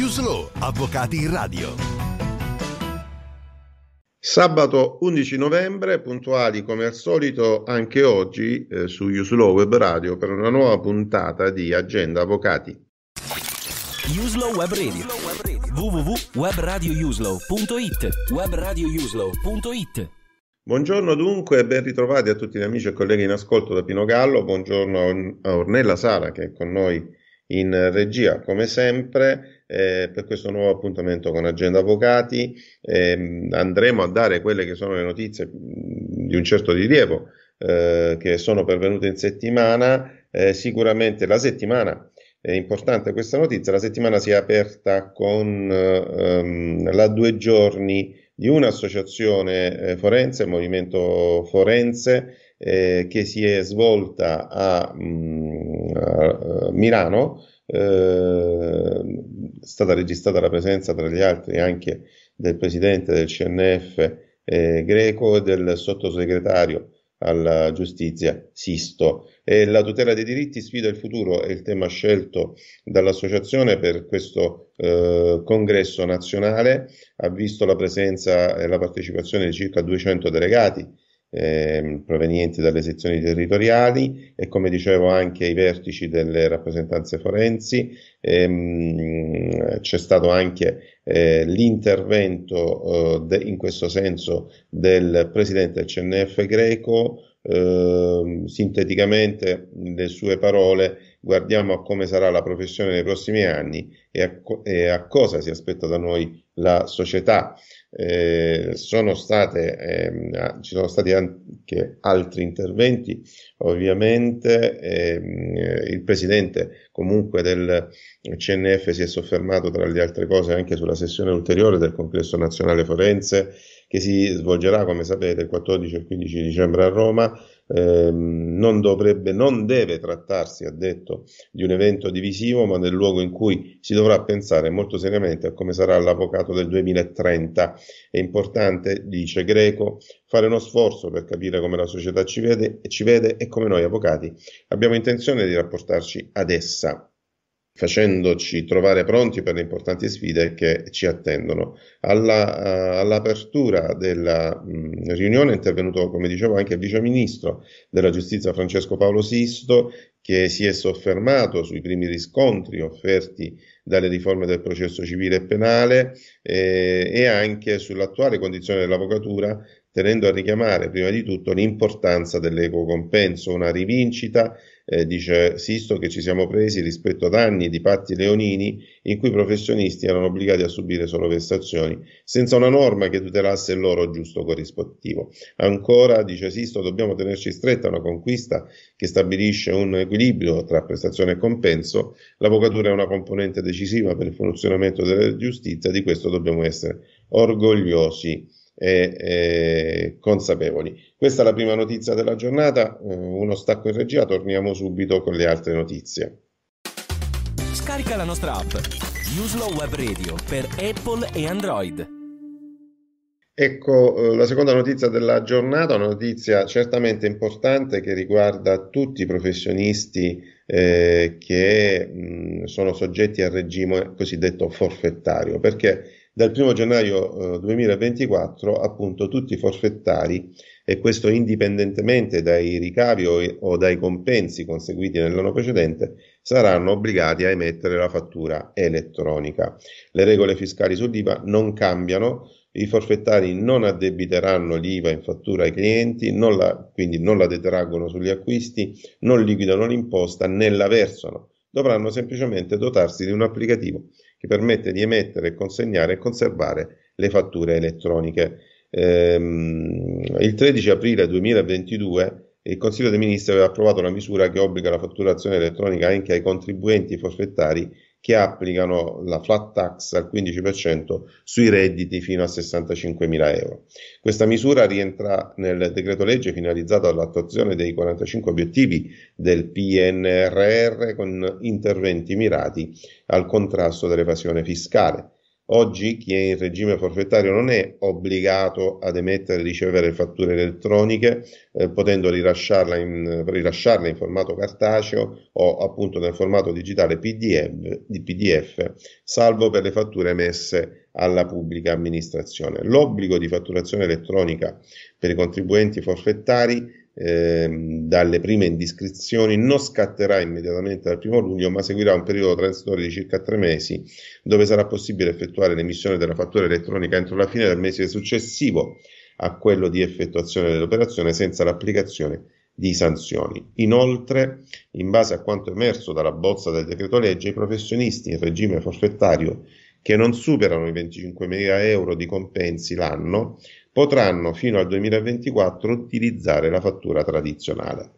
Uslo, avvocati in radio. Sabato 11 novembre, puntuali come al solito anche oggi eh, su Uslo Web Radio per una nuova puntata di Agenda Avvocati. Uslo Web Radio www.webradiouslow.it webradiouslaw.it Buongiorno dunque e ben ritrovati a tutti gli amici e colleghi in ascolto da Pino Gallo, buongiorno a Ornella Sala che è con noi in regia come sempre eh, per questo nuovo appuntamento con Agenda Avvocati. Eh, andremo a dare quelle che sono le notizie mm, di un certo rilievo eh, che sono pervenute in settimana. Eh, sicuramente la settimana è importante questa notizia, la settimana si è aperta con ehm, la due giorni di un'associazione eh, forense, il Movimento Forense, eh, che si è svolta a, mh, mm, a Milano, eh, è stata registrata la presenza, tra gli altri, anche del presidente del CNF eh, greco e del sottosegretario alla giustizia Sisto. E la tutela dei diritti sfida il futuro è il tema scelto dall'associazione per questo eh, congresso nazionale, ha visto la presenza e la partecipazione di circa 200 delegati eh, provenienti dalle sezioni territoriali e come dicevo anche ai vertici delle rappresentanze forensi. Ehm, c'è stato anche eh, l'intervento eh, de, in questo senso del presidente del CNF greco. Ehm, sinteticamente le sue parole guardiamo a come sarà la professione nei prossimi anni e a, co- e a cosa si aspetta da noi la società eh, sono state, eh, ci sono stati anche altri interventi, ovviamente ehm, eh, il presidente comunque del CNF si è soffermato tra le altre cose anche sulla sessione ulteriore del congresso nazionale forense che si svolgerà come sapete il 14 e il 15 dicembre a Roma Ehm, non dovrebbe, non deve trattarsi, ha detto, di un evento divisivo, ma del luogo in cui si dovrà pensare molto seriamente a come sarà l'avvocato del 2030. È importante, dice Greco, fare uno sforzo per capire come la società ci vede, ci vede e come noi avvocati abbiamo intenzione di rapportarci ad essa facendoci trovare pronti per le importanti sfide che ci attendono. Alla, uh, all'apertura della mh, riunione è intervenuto, come dicevo, anche il Vice Ministro della Giustizia Francesco Paolo Sisto, che si è soffermato sui primi riscontri offerti dalle riforme del processo civile e penale eh, e anche sull'attuale condizione dell'avvocatura tenendo a richiamare prima di tutto l'importanza dell'equo compenso, una rivincita eh, dice Sisto, che ci siamo presi rispetto ad anni di patti leonini in cui i professionisti erano obbligati a subire solo vessazioni, senza una norma che tutelasse il loro giusto corrispettivo. Ancora, dice Sisto, dobbiamo tenerci stretta una conquista che stabilisce un equilibrio tra prestazione e compenso. L'avvocatura è una componente decisiva per il funzionamento della giustizia, di questo dobbiamo essere orgogliosi e, e consapevoli. Questa è la prima notizia della giornata, eh, uno stacco in regia, torniamo subito con le altre notizie. Scarica la nostra app, Uslo Web Radio per Apple e Android. Ecco eh, la seconda notizia della giornata, una notizia certamente importante che riguarda tutti i professionisti eh, che mh, mm, sono soggetti al regime cosiddetto forfettario, perché dal 1 gennaio 2024 eh, appunto tutti i forfettari e questo indipendentemente dai ricavi o, dai compensi conseguiti nell'anno precedente saranno obbligati a emettere la fattura elettronica. Le regole fiscali sull'IVA non cambiano, i forfettari non addebiteranno l'IVA in fattura ai clienti, non la, quindi non la detraggono sugli acquisti, non liquidano l'imposta né la versano dovranno semplicemente dotarsi di un applicativo che permette di emettere, consegnare e conservare le fatture elettroniche. Ehm, il 13 aprile 2022 il Consiglio dei Ministri aveva approvato una misura che obbliga la fatturazione elettronica anche ai contribuenti forfettari che applicano la flat tax al 15% sui redditi fino a 65.000 euro. Questa misura rientra nel decreto legge finalizzato all'attuazione dei 45 obiettivi del PNRR con interventi mirati al contrasto dell'evasione fiscale. Oggi chi è in regime forfettario non è obbligato ad emettere e ricevere fatture elettroniche, eh, potendo rilasciarla in, rilasciarle in formato cartaceo o appunto nel formato digitale PDF, di PDF, salvo per le fatture emesse alla pubblica amministrazione. L'obbligo di fatturazione elettronica per i contribuenti forfettari Ehm, dalle prime indiscrezioni non scatterà immediatamente dal 1 luglio, ma seguirà un periodo transitorio di circa tre mesi, dove sarà possibile effettuare l'emissione della fattura elettronica entro la fine del mese successivo a quello di effettuazione dell'operazione senza l'applicazione di sanzioni. Inoltre, in base a quanto emerso dalla bozza del decreto legge, i professionisti in regime forfettario che non superano i 25.000 euro di compensi l'anno potranno fino al 2024 utilizzare la fattura tradizionale.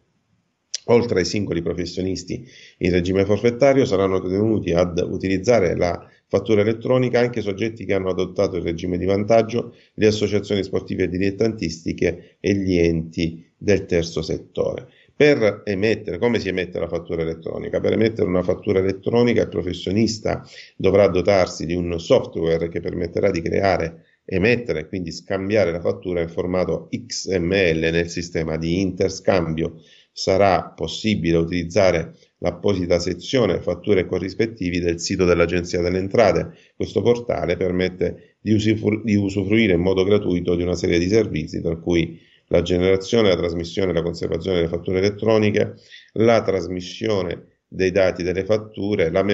Oltre ai singoli professionisti in regime forfettario saranno tenuti ad utilizzare la fattura elettronica anche soggetti che hanno adottato il regime di vantaggio, le associazioni sportive dilettantistiche e gli enti del terzo settore. Per emettere, come si emette la fattura elettronica? Per emettere una fattura elettronica il professionista dovrà dotarsi di un software che permetterà di creare emettere, quindi scambiare la fattura in formato XML nel sistema di interscambio. Sarà possibile utilizzare l'apposita sezione fatture corrispettivi del sito dell'Agenzia delle Entrate. Questo portale permette di, usufru- di usufruire in modo gratuito di una serie di servizi, tra cui la generazione, la trasmissione e la conservazione delle fatture elettroniche, la trasmissione dei dati delle fatture, la,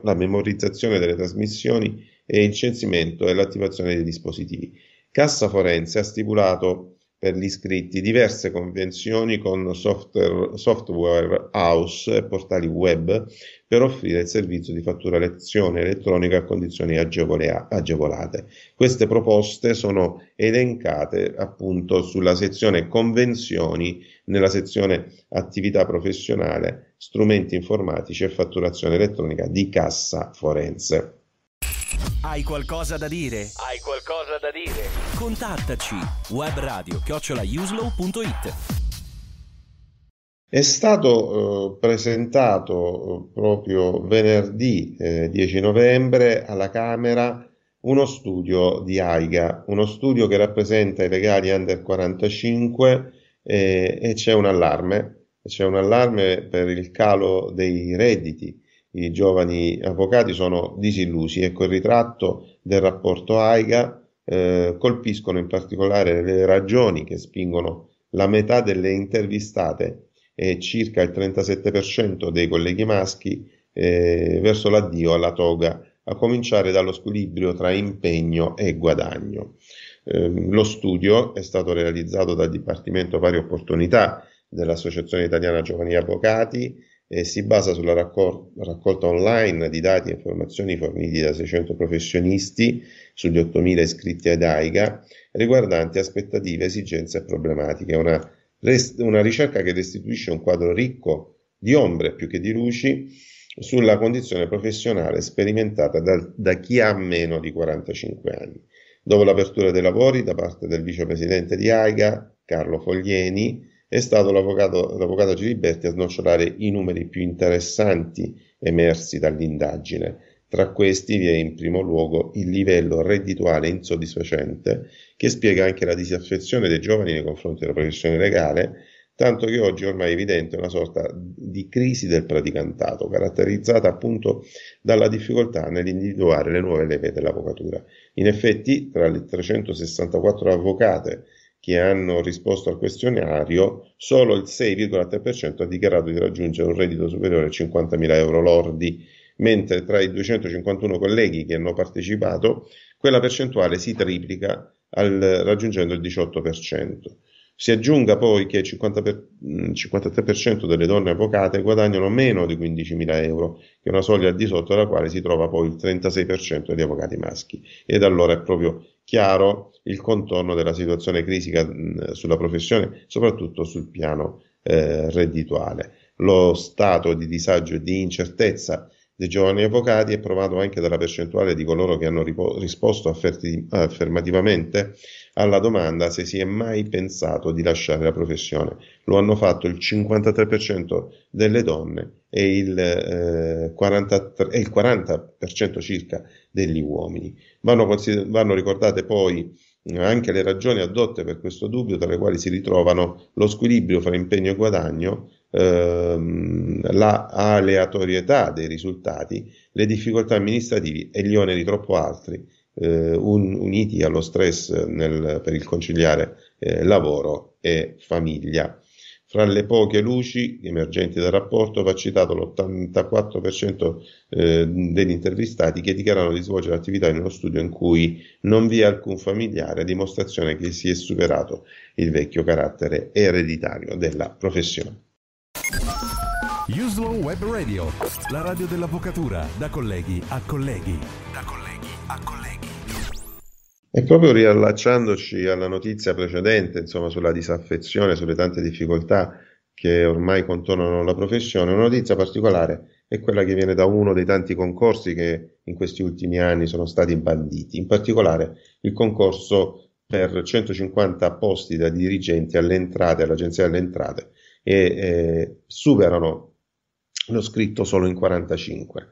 la memorizzazione delle trasmissioni, e il censimento e l'attivazione dei dispositivi. Cassa Forense ha stipulato per gli iscritti diverse convenzioni con software, software, house e portali web per offrire il servizio di fatturazione elettronica a condizioni agevolate. Queste proposte sono elencate appunto sulla sezione convenzioni, nella sezione attività professionale, strumenti informatici e fatturazione elettronica di Cassa Forense. Hai qualcosa da dire? Hai qualcosa da dire? Contattaci webradio chiocciolaiuslow.it è stato eh, presentato eh, proprio venerdì eh, 10 novembre alla Camera uno studio di AIGA, uno studio che rappresenta i legali under 45 eh, e c'è un allarme, c'è un allarme per il calo dei redditi i giovani avvocati sono disillusi. Ecco il ritratto del rapporto AIGA eh, colpiscono in particolare le ragioni che spingono la metà delle intervistate e circa il 37% dei colleghi maschi eh, verso l'addio alla toga, a cominciare dallo squilibrio tra impegno e guadagno. Eh, lo studio è stato realizzato dal Dipartimento Pari Opportunità dell'Associazione Italiana Giovani Avvocati eh, si basa sulla raccol- raccolta online di dati e informazioni forniti da 600 professionisti sugli 8.000 iscritti ad AIGA riguardanti aspettative, esigenze e problematiche. Una, rest- una ricerca che restituisce un quadro ricco di ombre più che di luci sulla condizione professionale sperimentata da, da chi ha meno di 45 anni. Dopo l'apertura dei lavori da parte del vicepresidente di AIGA, Carlo Foglieni, è stato l'avvocato, l'avvocato Giliberti a snocciolare i numeri più interessanti emersi dall'indagine. Tra questi vi è in primo luogo il livello reddituale insoddisfacente, che spiega anche la disaffezione dei giovani nei confronti della professione legale, tanto che oggi è ormai evidente una sorta di crisi del praticantato, caratterizzata appunto dalla difficoltà nell'individuare le nuove leve dell'avvocatura. In effetti, tra le 364 avvocate che hanno risposto al questionario, solo il 6,3% ha dichiarato di raggiungere un reddito superiore a 50.000 euro lordi, mentre tra i 251 colleghi che hanno partecipato, quella percentuale si triplica al, raggiungendo il 18%. Si aggiunga poi che il per, 53% mm, delle donne avvocate guadagnano meno di 15.000 euro, che è una soglia al di sotto della quale si trova poi il 36% degli avvocati maschi. Ed allora è proprio chiaro il contorno della situazione critica mh, sulla professione, soprattutto sul piano eh, reddituale. Lo stato di disagio e di incertezza dei giovani avvocati è provato anche dalla percentuale di coloro che hanno ripo- risposto affermativamente alla domanda se si è mai pensato di lasciare la professione. Lo hanno fatto il 53% delle donne e il, eh, 43, il 40% circa degli uomini. Vanno, vanno ricordate poi eh, anche le ragioni adotte per questo dubbio, tra le quali si ritrovano lo squilibrio fra impegno e guadagno, ehm, la aleatorietà dei risultati, le difficoltà amministrative e gli oneri troppo alti eh, un, uniti allo stress nel, per il conciliare eh, lavoro e famiglia. Fra le poche luci emergenti dal rapporto va citato l'84% eh, degli intervistati che dichiarano di svolgere attività in uno studio in cui non vi è alcun familiare, a dimostrazione che si è superato il vecchio carattere ereditario della professione. Usual Web Radio, la radio dell'avvocatura, da colleghi a colleghi. Da colleghi a colleghi. E proprio riallacciandoci alla notizia precedente, insomma, sulla disaffezione, sulle tante difficoltà che ormai contornano la professione, una notizia particolare è quella che viene da uno dei tanti concorsi che in questi ultimi anni sono stati banditi, in particolare il concorso per 150 posti da dirigenti alle entrate, all'Agenzia delle Entrate, e eh, superano lo scritto solo in 45.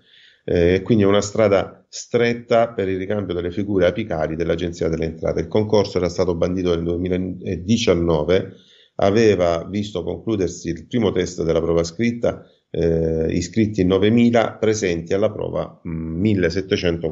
Eh, quindi è una strada stretta per il ricambio delle figure apicali dell'Agenzia delle Entrate. Il concorso era stato bandito nel 2019, aveva visto concludersi il primo test della prova scritta, eh, iscritti 9.000, presenti alla prova 1.746.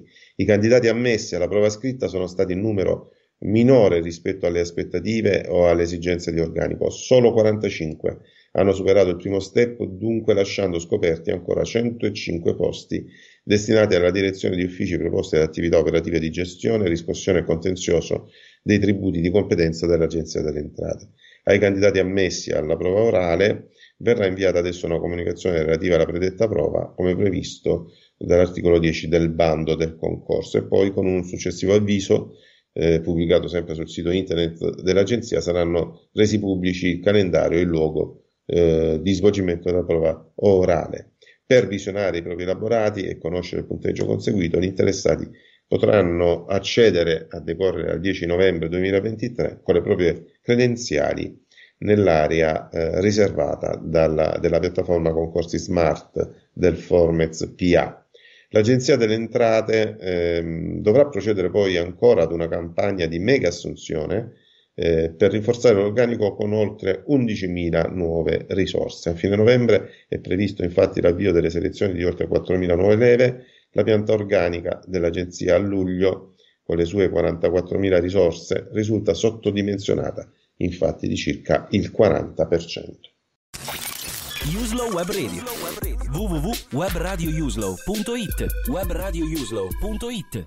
Mm, I candidati ammessi alla prova scritta sono stati in numero minore rispetto alle aspettative o alle esigenze di organico, solo 45 hanno superato il primo step, dunque lasciando scoperti ancora 105 posti destinati alla direzione di uffici proposti ad attività operative di gestione, riscossione e contenzioso dei tributi di competenza dell'Agenzia delle Entrate. Ai candidati ammessi alla prova orale verrà inviata adesso una comunicazione relativa alla predetta prova, come previsto dall'articolo 10 del bando del concorso e poi con un successivo avviso eh, pubblicato sempre sul sito internet dell'agenzia saranno resi pubblici il calendario e il luogo eh, di svolgimento della prova orale. Per visionare i propri elaborati e conoscere il punteggio conseguito, gli interessati potranno accedere a decorrere al 10 novembre 2023 con le proprie credenziali nell'area eh, riservata dalla, della piattaforma concorsi smart del Formez PA. L'Agenzia delle Entrate ehm, dovrà procedere poi ancora ad una campagna di mega assunzione eh, per rinforzare l'organico con oltre 11.000 nuove risorse. A fine novembre è previsto infatti l'avvio delle selezioni di oltre 4.000 nuove leve, la pianta organica dell'agenzia a luglio con le sue 44.000 risorse risulta sottodimensionata infatti di circa il 40%. Uslow Web Radio www.webradiouslaw.it webradiouslaw.it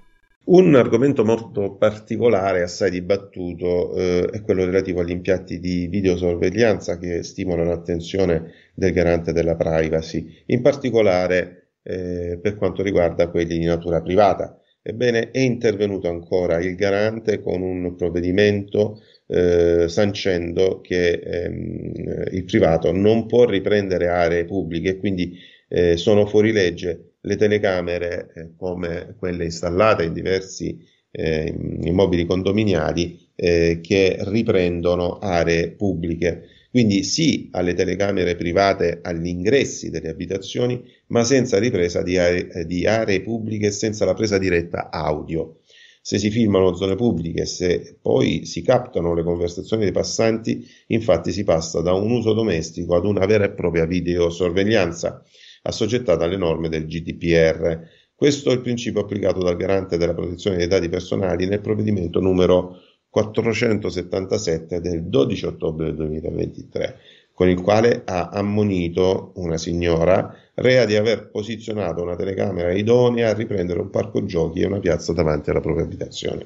un argomento molto particolare, assai dibattuto, eh, è quello relativo agli impianti di videosorveglianza che stimolano l'attenzione del garante della privacy, in particolare eh, per quanto riguarda quelli di natura privata. Ebbene, è intervenuto ancora il garante con un provvedimento eh, sancendo che ehm, il privato non può riprendere aree pubbliche, quindi eh, sono fuori legge le telecamere eh, come quelle installate in diversi eh, immobili condominiali eh, che riprendono aree pubbliche. Quindi sì alle telecamere private agli ingressi delle abitazioni, ma senza ripresa di aree, eh, di aree pubbliche e senza la presa diretta audio. Se si filmano zone pubbliche, se poi si captano le conversazioni dei passanti, infatti si passa da un uso domestico ad una vera e propria videosorveglianza assoggettata alle norme del GDPR. Questo è il principio applicato dal garante della protezione dei dati personali nel provvedimento numero 477 del 12 ottobre 2023, con il quale ha ammonito una signora rea di aver posizionato una telecamera idonea a riprendere un parco giochi e una piazza davanti alla propria abitazione.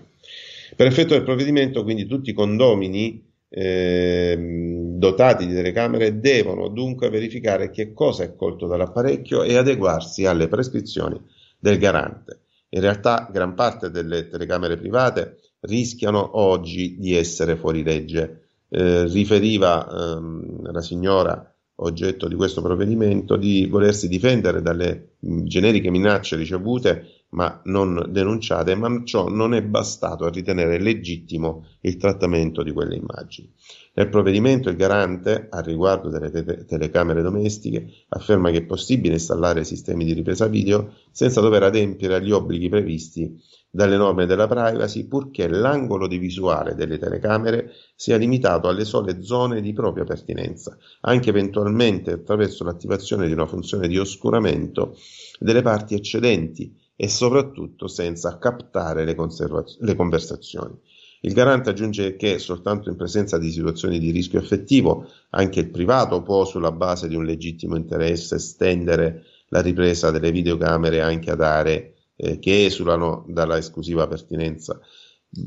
Per effetto del provvedimento, quindi, tutti i condomini eh, dotati di telecamere devono dunque verificare che cosa è colto dall'apparecchio e adeguarsi alle prescrizioni del garante. In realtà gran parte delle telecamere private rischiano oggi di essere fuori legge. Eh, riferiva ehm, la signora oggetto di questo provvedimento di volersi difendere dalle mh, generiche minacce ricevute ma non denunciate, ma ciò non è bastato a ritenere legittimo il trattamento di quelle immagini. Nel provvedimento il garante, a riguardo delle te- telecamere domestiche, afferma che è possibile installare sistemi di ripresa video senza dover adempiere agli obblighi previsti dalle norme della privacy, purché l'angolo di visuale delle telecamere sia limitato alle sole zone di propria pertinenza, anche eventualmente attraverso l'attivazione di una funzione di oscuramento delle parti eccedenti e soprattutto senza captare le, conservaz- le conversazioni. Il garante aggiunge che soltanto in presenza di situazioni di rischio effettivo anche il privato può, sulla base di un legittimo interesse, estendere la ripresa delle videocamere anche ad aree eh, che esulano dalla esclusiva pertinenza,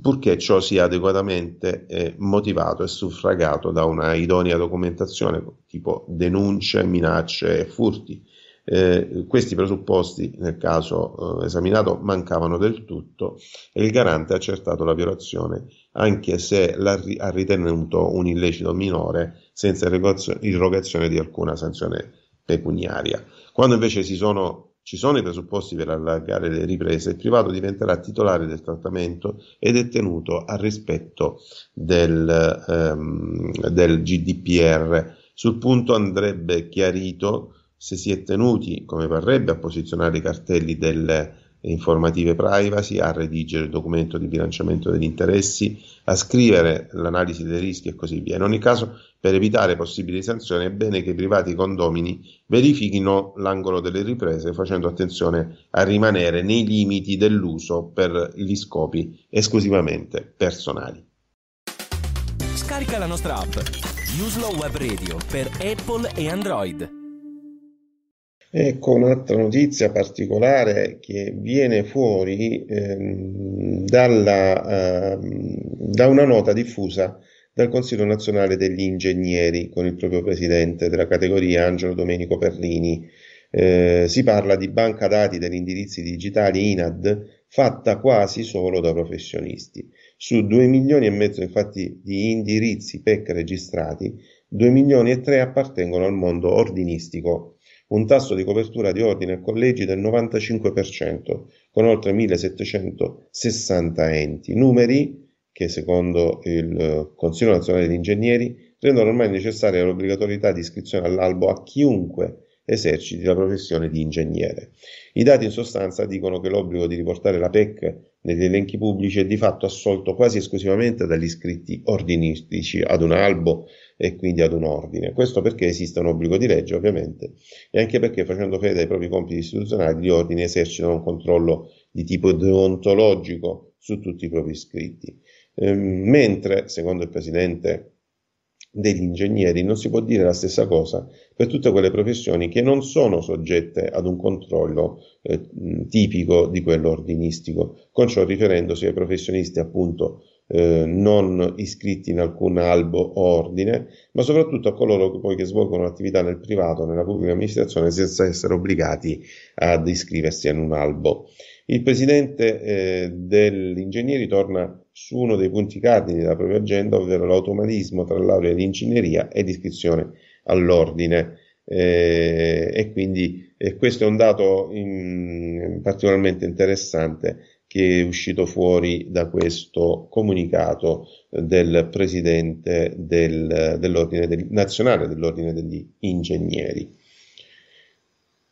purché ciò sia adeguatamente eh, motivato e suffragato da una idonea documentazione, tipo denunce, minacce e furti eh, questi presupposti, nel caso eh, esaminato, mancavano del tutto e il garante ha accertato la violazione, anche se ri- ha ritenuto un illecito minore senza irrogazione di alcuna sanzione pecuniaria. Quando invece sono, ci sono i presupposti per allargare le riprese, il privato diventerà titolare del trattamento ed è tenuto al rispetto del, ehm, del GDPR. Sul punto andrebbe chiarito se si è tenuti, come parrebbe, a posizionare i cartelli delle informative privacy, a redigere il documento di bilanciamento degli interessi, a scrivere l'analisi dei rischi e così via. In ogni caso, per evitare possibili sanzioni, è bene che i privati condomini verifichino l'angolo delle riprese facendo attenzione a rimanere nei limiti dell'uso per gli scopi esclusivamente personali. Scarica la nostra app, Uslo Web Radio per Apple e Android Ecco un'altra notizia particolare che viene fuori ehm, dalla, eh, da una nota diffusa dal Consiglio nazionale degli ingegneri con il proprio presidente della categoria Angelo Domenico Perlini. Eh, si parla di banca dati degli indirizzi digitali INAD fatta quasi solo da professionisti. Su 2 milioni e mezzo infatti di indirizzi PEC registrati, 2 milioni e 3 appartengono al mondo ordinistico un tasso di copertura di ordine e collegi del 95%, con oltre 1760 enti, numeri che secondo il eh, Consiglio nazionale degli ingegneri rendono ormai necessaria l'obbligatorietà di iscrizione all'albo a chiunque eserciti la professione di ingegnere. I dati in sostanza dicono che l'obbligo di riportare la PEC negli elenchi pubblici è di fatto assolto quasi esclusivamente dagli iscritti ordinistici ad un albo e quindi ad un ordine. Questo perché esiste un obbligo di legge ovviamente e anche perché facendo fede ai propri compiti istituzionali gli ordini esercitano un controllo di tipo deontologico su tutti i propri iscritti. Ehm, mentre, secondo il presidente degli ingegneri non si può dire la stessa cosa per tutte quelle professioni che non sono soggette ad un controllo eh, tipico di quello ordinistico, con ciò riferendosi ai professionisti appunto eh, non iscritti in alcun albo o ordine, ma soprattutto a coloro che poi che svolgono attività nel privato, nella pubblica amministrazione, senza essere obbligati ad iscriversi in un albo. Il presidente eh, degli ingegneri torna su uno dei punti cardini della propria agenda, ovvero l'automatismo tra laurea di ingegneria e l'iscrizione all'ordine. Eh, e quindi eh, questo è un dato in, particolarmente interessante che è uscito fuori da questo comunicato del presidente del, dell'ordine del, nazionale dell'ordine degli ingegneri.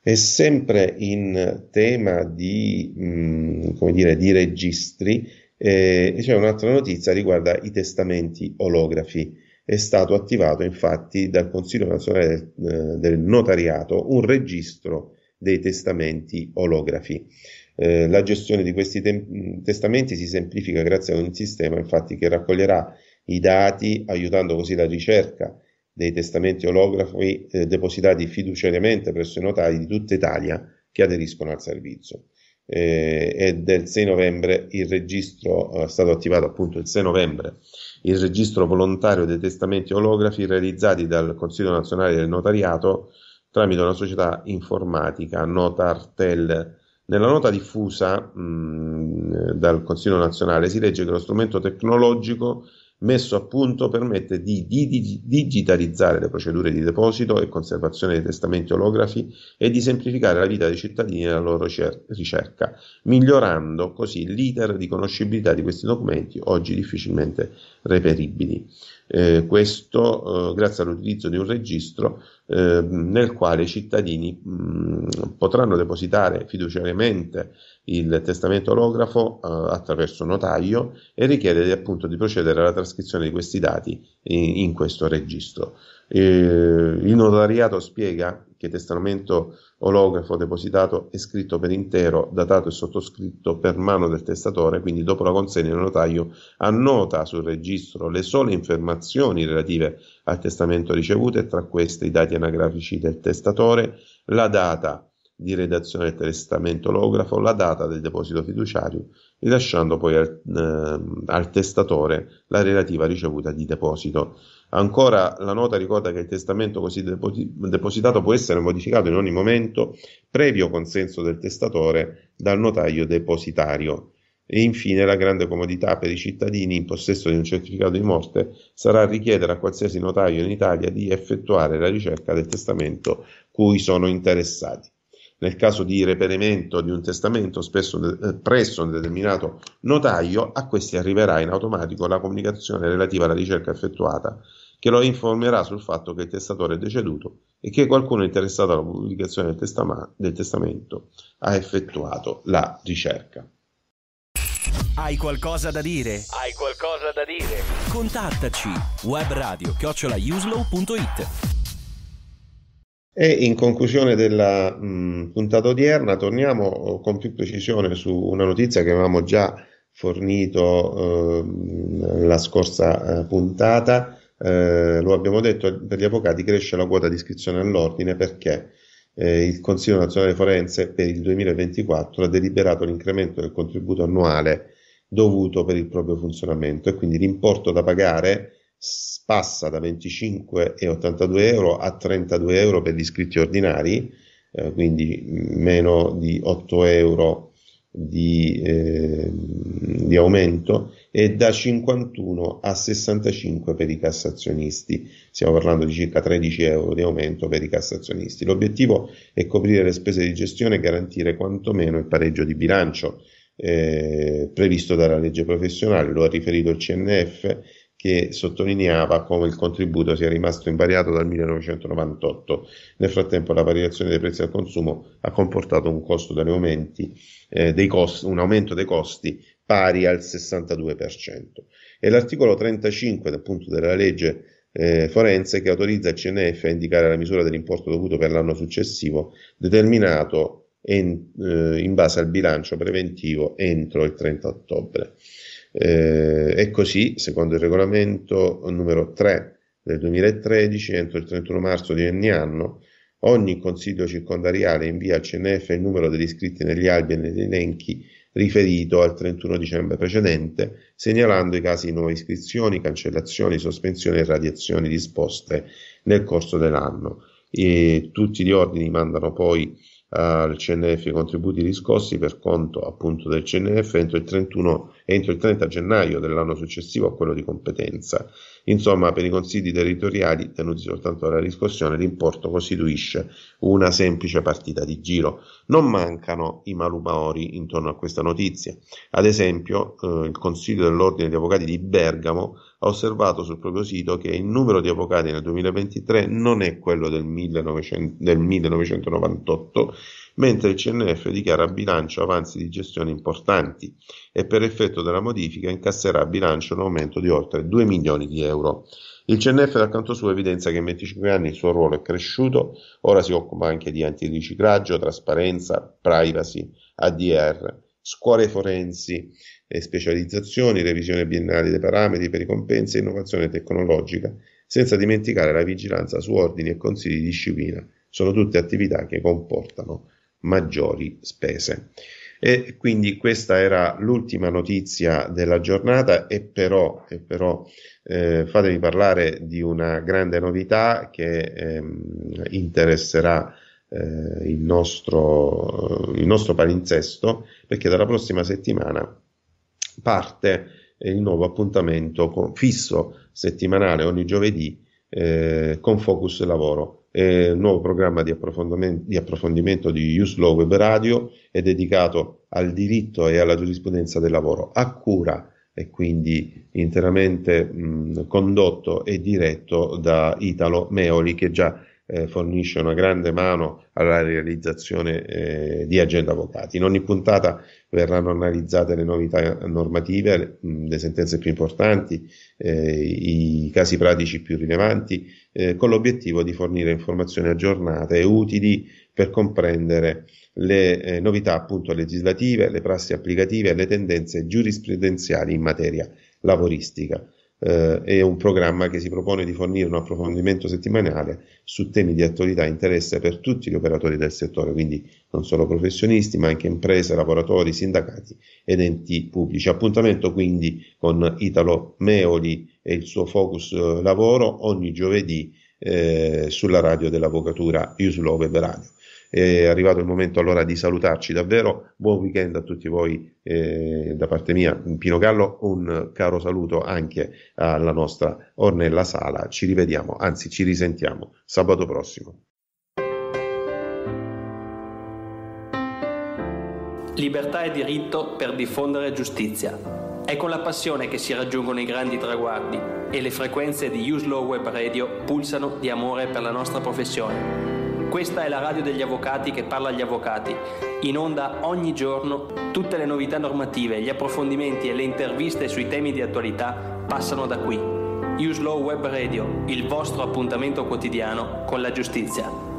E sempre in tema di, mh, mm, dire, di registri, eh, c'è un'altra notizia riguarda i testamenti olografi. È stato attivato infatti dal Consiglio nazionale del, eh, del notariato un registro dei testamenti olografi. Eh, la gestione di questi te- mm, testamenti si semplifica grazie ad un sistema infatti che raccoglierà i dati aiutando così la ricerca dei testamenti olografi eh, depositati fiduciariamente presso i notari di tutta Italia che aderiscono al servizio eh, e del 6 novembre il registro, eh, è stato attivato appunto il 6 novembre il registro volontario dei testamenti olografi realizzati dal Consiglio nazionale del notariato tramite una società informatica Notartel. Nella nota diffusa mh, mm, dal Consiglio nazionale si legge che lo strumento tecnologico messo a punto permette di, di, di digitalizzare le procedure di deposito e conservazione dei testamenti olografi e di semplificare la vita dei cittadini e la loro cer- ricerca, migliorando così l'iter di conoscibilità di questi documenti oggi difficilmente reperibili. Eh, questo eh, grazie all'utilizzo di un registro eh, nel quale i cittadini mh, mm, potranno depositare fiduciariamente il testamento orografo eh, attraverso notaio e richiedere appunto di procedere alla trascrizione di questi dati in, in questo registro. Eh, il notariato spiega che testamento olografo depositato e scritto per intero, datato e sottoscritto per mano del testatore, quindi dopo la consegna il notaio annota sul registro le sole informazioni relative al testamento ricevute e tra queste i dati anagrafici del testatore, la data di redazione del testamento olografo, la data del deposito fiduciario, rilasciando poi al, eh, al testatore la relativa ricevuta di deposito. Ancora la nota ricorda che il testamento così depositato può essere modificato in ogni momento, previo consenso del testatore, dal notaio depositario. E infine la grande comodità per i cittadini in possesso di un certificato di morte sarà richiedere a qualsiasi notaio in Italia di effettuare la ricerca del testamento cui sono interessati. Nel caso di reperimento di un testamento spesso de- eh, presso un determinato notaio, a questi arriverà in automatico la comunicazione relativa alla ricerca effettuata che lo informerà sul fatto che il testatore è deceduto e che qualcuno interessato alla pubblicazione del, testama- del testamento ha effettuato la ricerca. Hai qualcosa da dire? Hai qualcosa da dire? Contattaci webradio chiocciolaiuslow.it e in conclusione della mh, mm, puntata odierna torniamo oh, con più precisione su una notizia che avevamo già fornito eh, la scorsa eh, puntata eh, lo abbiamo detto, per gli avvocati cresce la quota di iscrizione all'ordine perché eh, il Consiglio Nazionale Forense per il 2024 ha deliberato l'incremento del contributo annuale dovuto per il proprio funzionamento e quindi l'importo da pagare passa da 25,82 euro a 32 euro per gli iscritti ordinari, eh, quindi meno di 8 euro di, eh, di, aumento e da 51 a 65 per i cassazionisti. Stiamo parlando di circa 13 euro di aumento per i cassazionisti. L'obiettivo è coprire le spese di gestione e garantire quantomeno il pareggio di bilancio. Eh, previsto dalla legge professionale, lo ha riferito il CNF che sottolineava come il contributo sia rimasto invariato dal 1998. Nel frattempo la variazione dei prezzi al consumo ha comportato un, aumenti, eh, costi, un aumento dei costi pari al 62%. E l'articolo 35 appunto, della legge eh, forense che autorizza il CNF a indicare la misura dell'importo dovuto per l'anno successivo determinato en, eh, in base al bilancio preventivo entro il 30 ottobre. Eh, e così, secondo il regolamento numero 3 del 2013, entro il 31 marzo di ogni anno, ogni consiglio circondariale invia al CNF il numero degli iscritti negli albi e negli elenchi riferito al 31 dicembre precedente, segnalando i casi di nuove iscrizioni, cancellazioni, sospensioni e radiazioni disposte nel corso dell'anno. E tutti gli ordini mandano poi al CNF i contributi riscossi per conto appunto del CNF entro il 31 entro il 30 gennaio dell'anno successivo a quello di competenza. Insomma, per i consigli territoriali tenuti soltanto alla riscossione, l'importo costituisce una semplice partita di giro. Non mancano i malumori intorno a questa notizia. Ad esempio, eh, il Consiglio dell'Ordine degli Avvocati di Bergamo ha osservato sul proprio sito che il numero di avvocati nel 2023 non è quello del, 1900, del 1998 mentre il CNF dichiara a bilancio avanzi di gestione importanti e per effetto della modifica incasserà a bilancio un aumento di oltre 2 milioni di euro. Il CNF dal canto suo evidenzia che in 25 anni il suo ruolo è cresciuto, ora si occupa anche di antiriciclaggio, trasparenza, privacy, ADR, scuole forensi e specializzazioni, revisione biennale dei parametri per i compensi e innovazione tecnologica, senza dimenticare la vigilanza su ordini e consigli di disciplina. Sono tutte attività che comportano maggiori spese. E quindi questa era l'ultima notizia della giornata e però, e però eh, fatevi parlare di una grande novità che ehm, interesserà eh, il, nostro, il nostro palinsesto perché dalla prossima settimana parte il nuovo appuntamento con, fisso settimanale ogni giovedì eh, con Focus Lavoro eh, il nuovo programma di, di approfondimento di Uslaw Web Radio è dedicato al diritto e alla giurisprudenza del lavoro, a cura e quindi interamente mh, condotto e diretto da Italo Meoli che già eh, fornisce una grande mano alla realizzazione eh, di Agenda Avvocati. In ogni puntata verranno analizzate le novità normative, le sentenze più importanti, eh, i casi pratici più rilevanti, eh, con l'obiettivo di fornire informazioni aggiornate e utili per comprendere le eh, novità appunto legislative, le prassi applicative e le tendenze giurisprudenziali in materia lavoristica eh, è un programma che si propone di fornire un approfondimento settimanale su temi di attualità e interesse per tutti gli operatori del settore, quindi non solo professionisti, ma anche imprese, lavoratori, sindacati ed enti pubblici. Appuntamento quindi con Italo Meoli e il suo focus eh, lavoro ogni giovedì eh, sulla radio dell'Avvocatura Iuslove Radio. È arrivato il momento allora di salutarci davvero. Buon weekend a tutti voi eh, da parte mia, Pino Gallo. Un caro saluto anche alla nostra Ornella Sala. Ci rivediamo, anzi ci risentiamo sabato prossimo. Libertà e diritto per diffondere giustizia. È con la passione che si raggiungono i grandi traguardi e le frequenze di Use Law Web Radio pulsano di amore per la nostra professione. Questa è la radio degli avvocati che parla agli avvocati. In onda ogni giorno tutte le novità normative, gli approfondimenti e le interviste sui temi di attualità passano da qui. Use Law Web Radio, il vostro appuntamento quotidiano con la giustizia.